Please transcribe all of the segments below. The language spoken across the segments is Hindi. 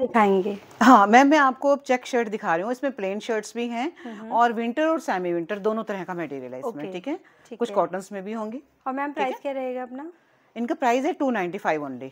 दिखाएंगे हाँ मैम मैं आपको अब चेक शर्ट दिखा रही हूँ इसमें प्लेन शर्ट्स भी हैं और विंटर और सेमी विंटर दोनों तरह का मटेरियल है इसमें ठीक है कुछ कॉटन में भी होंगी और मैम प्राइस क्या रहेगा अपना इनका प्राइस है two ninety five only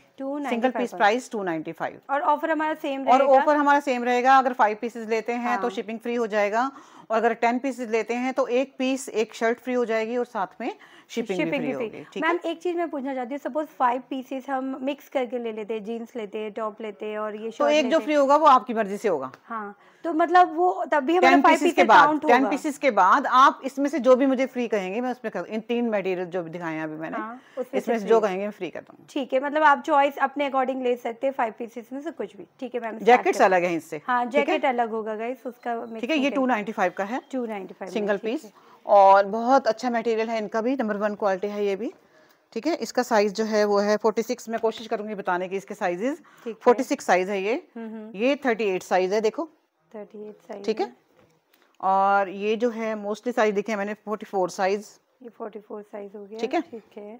single piece price two ninety five और ऑफर हमारा सेम और ऑफर हमारा सेम रहेगा अगर फाइव पीसेज लेते हैं तो हाँ। तो शिपिंग फ्री हो जाएगा और अगर टेन पीसेज लेते हैं तो एक पीस एक शर्ट फ्री हो जाएगी और साथ में शिपिंग भी फ्री होगी ठीक मैम एक चीज मैं पूछना चाहती हूँ सपोज फाइव पीसेस हम मिक्स करके ले लेते हैं जीन्स लेते हैं टॉप लेते हैं और ये तो एक जो फ्री होगा वो आपकी मर्जी से होगा हाँ तो मतलब वो तब भी हमारा फाइव पीसेस के बाद टेन पीसेस के बाद आप इसमें से जो भी मुझे फ्री कहेंगे मैं उसमें इन तीन मटेरियल जो भी दिखाए अभी मैंने हाँ, इसमें से जो कहेंगे मैं फ्री कर दूंगा ठीक है मतलब आप चॉइस अपने अकॉर्डिंग ले सकते हैं फाइव पीसेस में से कुछ भी ठीक है मैम जैकेट अलग है इससे हाँ जैकेट अलग होगा गाइस उसका ठीक है ये टू नाइनटी फाइव का है two ninety five single piece और बहुत अच्छा मटेरियल है इनका भी नंबर वन क्वालिटी है ये भी ठीक है इसका साइज जो है वो है 46 मैं कोशिश करूंगी बताने की इसके साइजेस 46 साइज है ये हम्म, हम्म। ये 38 साइज है देखो 38 साइज ठीक है और ये जो है मोस्टली साइज देखे मैंने 44 साइज ये 44 साइज हो गया ठीक है ठीक है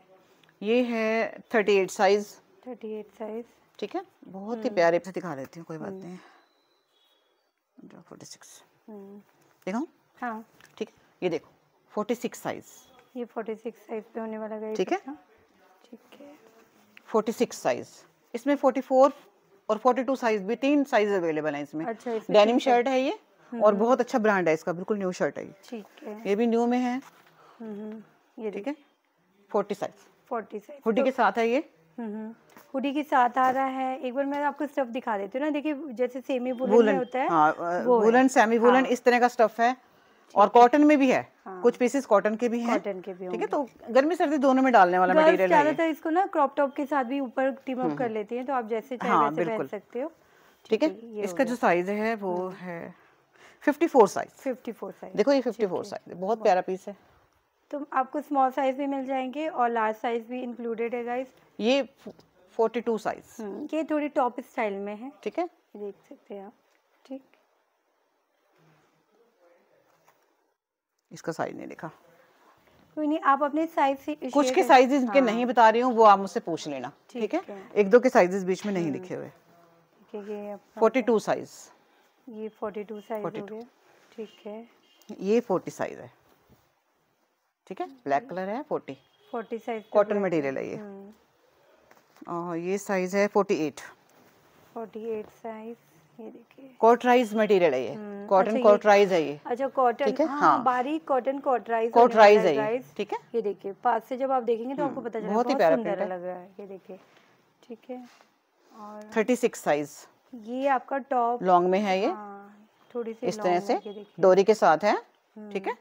ये है 38 साइज 38 साइज ठीक है बहुत ही हम्म। प्यारे से दिखा देती हूँ कोई बात नहीं फोर्टी सिक्स देखो हाँ ठीक है ये देखो फोर्टी सिक्स साइज ये फोर्टी सिक्स साइज पे होने वाला ठीक है ठीक है फोर्टी सिक्स साइज इसमें फोर्टी फोर और फोर्टी टू साइज भी तीन साइज अवेलेबल है इसमें अच्छा डेनिम शर्ट है ये हम्म। और बहुत अच्छा ब्रांड है इसका बिल्कुल न्यू शर्ट है ये ठीक है ये भी न्यू में है हम्म, हम्म, ये ठीक है forty size forty size hoodie तो के साथ है ये हुडी के साथ आ रहा है एक बार मैं आपको स्टफ दिखा देती हूँ ना देखिए जैसे सेमी बुलन होता है वुलन सेमी वुलन इस तरह का स्टफ है और कॉटन में भी है हाँ। कुछ पीसेस कॉटन के भी हैं कॉटन के भी ठीक है तो गर्मी सर्दी दोनों में डालने वाला मटेरियल है ज्यादातर इसको ना क्रॉप टॉप के साथ भी ऊपर टीम हम्म। अप कर लेती हैं तो आप जैसे चाहे हाँ, वैसे पहन सकते हो ठीक है इसका जो साइज है वो हाँ। है 54 साइज 54 साइज देखो ये 54 साइज है बहुत प्यारा पीस है तो आपको स्मॉल साइज भी मिल जाएंगे और लार्ज साइज भी इंक्लूडेड है गाइस ये 42 साइज हम्म, ये थोड़ी टॉप स्टाइल में है ठीक है देख सकते हैं आप इसका साइज नहीं लिखा कोई नहीं आप अपने साइज से कुछ के साइजेस हाँ। के नहीं बता रही हूँ वो आप मुझसे पूछ लेना ठीक है? एक दो के साइजेस बीच में नहीं हम्म। लिखे हुए फोर्टी टू साइज ये फोर्टी टू साइज ठीक है ये फोर्टी साइज है ठीक है ब्लैक कलर है forty forty size cotton material है ये हम्म। और ये साइज है forty eight forty eight size ये देखिए कॉटराइज मटेरियल है ये हम्म। कॉटन कॉटराइज अच्छा, है ये अच्छा कॉटन हाँ, हाँ बारीक कॉटन कॉटराइज कॉटराइज है ठीक है ये देखिए पास से जब आप देखेंगे तो हम्म, आपको पता चलेगा बहुत ही प्यारा लग रहा है ये देखिए ठीक है और थर्टी सिक्स साइज ये आपका टॉप लॉन्ग में है ये हाँ, थोड़ी सी इस तरह से डोरी के साथ है हम्म। ठीक है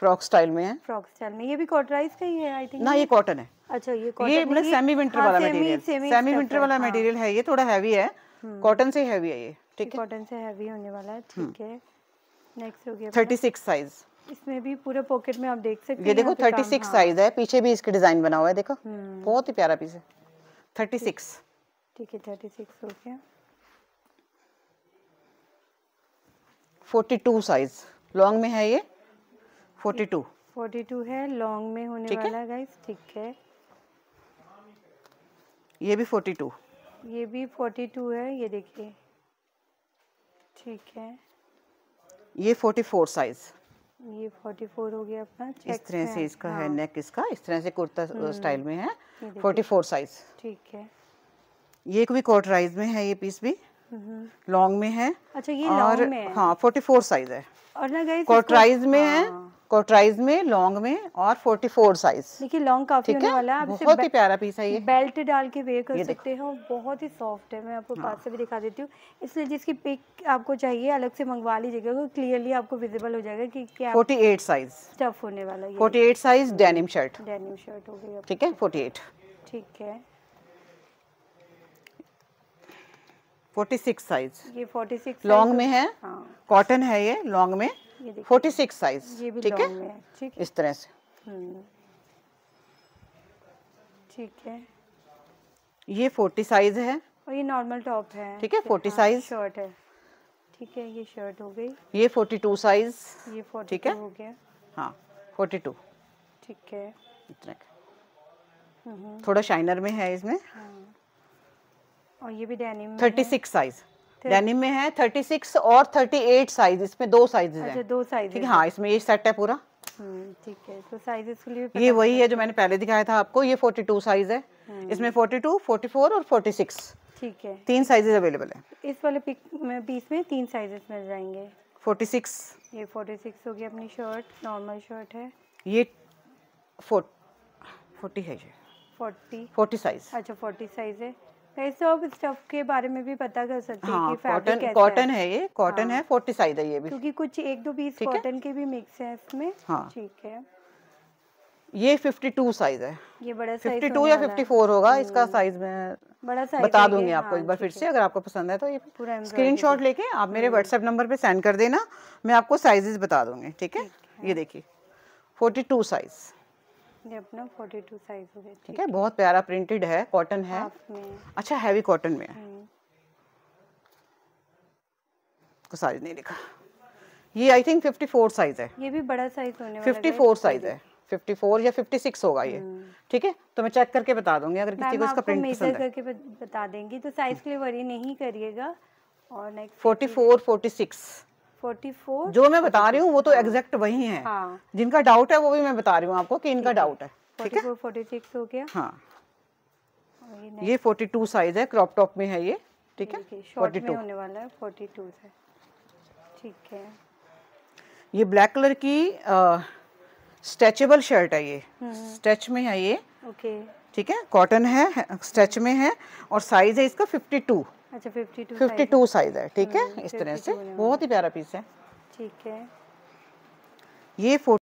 फ्रॉक स्टाइल में है फ्रॉक स्टाइल में ये भी कॉटराइज का ही है आई थिंक ना ये कॉटन है अच्छा ये कॉटन ये मतलब सेमी विंटर हाँ, वाला मटेरियल सेमी विंटर वाला मटेरियल हाँ। है ये थोड़ा हैवी है कॉटन हम्म। से हैवी है ये ठीक है कॉटन से हैवी होने वाला है हम्म। ठीक है नेक्स्ट हो गया थर्टी सिक्स साइज इसमें भी पूरे पॉकेट में आप देख सकते हैं ये देखो थर्टी सिक्स साइज है पीछे भी इसके डिजाइन बना हुआ है देखो हम्म। बहुत ही प्यारा पीस है थर्टी सिक्स ठीक है थर्टी सिक्स हो गया फोर्टी टू साइज लॉन्ग में है ये फोर्टी टू फोर्टी टू है लॉन्ग में होने वाला गाइस ठीक है ये भी फोर्टी टू ये भी फोर्टी टू है ये देखिए ठीक है ये फोर्टी फोर साइज ये फोर्टी फोर हो गया अपना इस तरह से इसका हाँ। है नेक इसका इस तरह से कुर्ता स्टाइल हम्म। में है फोर्टी फोर साइज ठीक है ये भी कॉटराइज में है ये पीस भी लॉन्ग हम्म। में है अच्छा ये लॉन्ग में है। हाँ फोर साइज है और ना कॉटराइज में हाँ। है कोटराइज में लॉन्ग में और 44 साइज देखिए लॉन्ग काफी होने वाला है बहुत ही प्यारा पीस है ये बेल्ट डाल के वेयर कर सकते हो बहुत ही सॉफ्ट है मैं आपको हाँ। पास से भी दिखा देती हूँ इसलिए जिसकी पिक आपको चाहिए अलग से मंगवा लीजिएगा क्लियरली आपको विजिबल हो जाएगा की क्या फोर्टी एट साइज टफ होने वाला है forty eight size denim shirt denim shirt हो गई ठीक है फोर्टी एट ठीक है फोर्टी सिक्स साइज ये फोर्टी सिक्स लॉन्ग में है कॉटन हाँ। है ये लॉन्ग में फोर्टी सिक्स साइज ठीक है ठीक इस तरह से हम्म। ठीक है ये फोर्टी साइज है और ये नॉर्मल टॉप है ठीक है हाँ, फोर्टी साइज शर्ट है ठीक है ये शर्ट हो गई ये फोर्टी टू साइज ये ठीक है हो गया हाँ फोर्टी टू ठीक है इतने हम्म। थोड़ा शाइनर में है इसमें हाँ। और ये भी denim thirty six size denim में है थर्टी सिक्स और थर्टी एट साइज इसमें दो साइज अच्छा, दो साइज ठीक है हाँ इसमें ये सेट है पूरा हम्म, ठीक है तो ये वही है जो मैंने पहले दिखाया था आपको ये फोर्टी टू साइज है हम्म। इसमें फोर्टी टू फोर्टी फोर और फोर्टी सिक्स ठीक है तीन साइजेस अवेलेबल है इस वाले पिक में पीस में तीन साइजेस मिल जाएंगे फोर्टी सिक्स ये फोर्टी सिक्स होगी अपनी शर्ट नॉर्मल शर्ट है ये फोर्टी है ये फोर्टी फोर्टी साइज अच्छा फोर्टी साइज है राइट आप स्टफ के बारे में भी पता कर सकते हैं हाँ, कॉटन कॉटन है ये कॉटन हाँ, है फोर्टी साइज है ये भी क्योंकि कुछ एक दो पीस कॉटन के भी मिक्स है इसमें हाँ ठीक है ये फिफ्टी टू साइज है ये बड़ा फिफ्टी टू या फिफ्टी फोर होगा इसका साइज हम्म। में बड़ा साइज बता दूंगी हाँ, आपको एक बार फिर से अगर आपको पसंद है तो ये पूरा स्क्रीन शॉट लेके आप मेरे व्हाट्सएप हम्म। नंबर पे सेंड कर देना मैं आपको साइजेस बता दूंगी ठीक है ये देखिए फोर्टी टू साइज ये अपना 42 साइज हो गया ठीक है बहुत प्यारा प्रिंटेड है कॉटन है अच्छा हैवी कॉटन में है हम्म। को साइज नहीं लिखा ये आई थिंक 54 साइज है ये भी बड़ा साइज होने वाला 54 साइज है 54 या 56 होगा ये हम्म। ठीक है तो मैं चेक करके बता दूंगी अगर किसी को इसका प्रिंट पसंद है करके बता देंगी तो साइज के लिए वरी नहीं करिएगा और नेक्स्ट 44 46 44 जो मैं बता रही हूँ वो तो एग्जैक्ट हाँ। वही है हाँ। जिनका डाउट है वो भी मैं बता रही हूँ आपको कि इनका डाउट है ठीक है फोर्टी हो गया हाँ ये फोर्टी टू साइज है क्रॉप टॉप में है ये ठीक है फोर्टी टू होने वाला है फोर्टी टू ठीक है ये ब्लैक कलर की आ, स्ट्रेचेबल शर्ट है ये स्ट्रेच हम्म। में है ये ओके ठीक है कॉटन है स्ट्रेच में है और साइज है इसका 52 अच्छा 52 52 साइज है ठीक है हम्म, इस तरह से बहुत ही प्यारा पीस है ठीक है ये फोटो